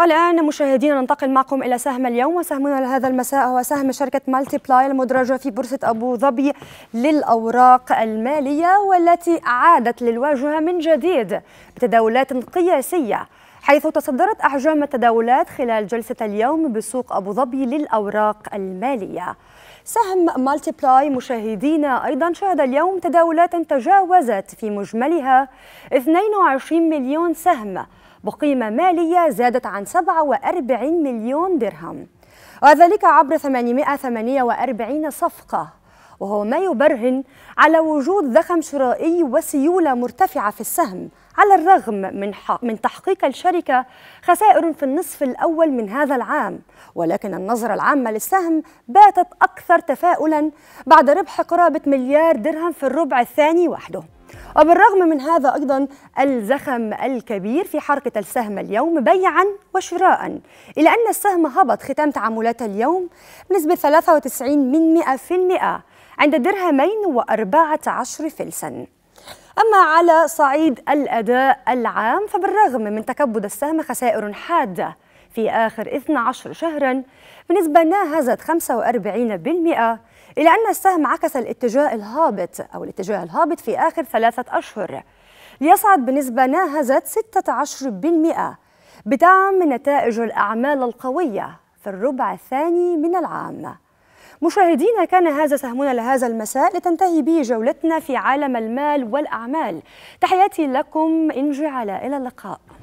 الآن مشاهدينا ننتقل معكم إلى سهم اليوم وسهمنا لهذا المساء هو سهم شركة مالتي بلاي المدرجة في بورصة أبو ظبي للأوراق المالية والتي عادت للواجهة من جديد بتداولات قياسية حيث تصدرت أحجام التداولات خلال جلسة اليوم بسوق أبو ظبي للأوراق المالية سهم مالتي بلاي مشاهدينا أيضا شهد اليوم تداولات تجاوزت في مجملها 22 مليون سهم بقيمة مالية زادت عن 47 مليون درهم وذلك عبر 848 صفقة وهو ما يبرهن على وجود زخم شرائي وسيولة مرتفعة في السهم على الرغم من, من تحقيق الشركة خسائر في النصف الأول من هذا العام ولكن النظرة العامة للسهم باتت أكثر تفاؤلا بعد ربح قرابة مليار درهم في الربع الثاني وحده وبالرغم من هذا أيضا الزخم الكبير في حركة السهم اليوم بيعا وشراء إلى أن السهم هبط ختام تعاملات اليوم بنسبة 93 من 100% عند درهمين وأربعة عشر فلساً أما على صعيد الأداء العام فبالرغم من تكبد السهم خسائر حادة في آخر 12 شهرا بنسبة ناهزت 45% إلى أن السهم عكس الاتجاه الهابط أو الاتجاه الهابط في آخر ثلاثة أشهر ليصعد بنسبة ناهزت 16% بدعم نتائج الأعمال القوية في الربع الثاني من العام مشاهدينا كان هذا سهمنا لهذا المساء لتنتهي به جولتنا في عالم المال والأعمال تحياتي لكم إن جعل إلى اللقاء